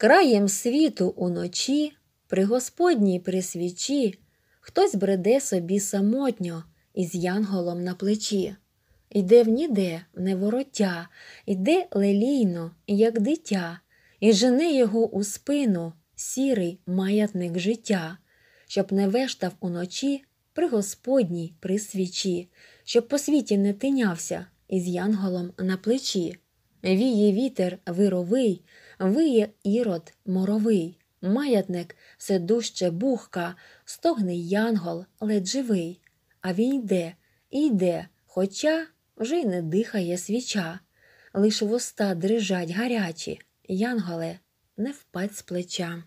Краєм світу уночі, при господній при свічі, хтось бреде собі самотньо із янголом на плечі. Іде в ніде в неворотя, іде лелійно, як дитя, і жене його у спину сірий маятник життя, щоб не вештав уночі при господній при свічі, щоб по світі не тинявся із янголом на плечі. Віє вітер вировий, виє ірод моровий, маятник все дужче бухка, стогне янгол, ледь живий. А він йде, йде, хоча вже й не дихає свіча. Лиш вуста дрижать гарячі, Янголе, не впадь з плеча.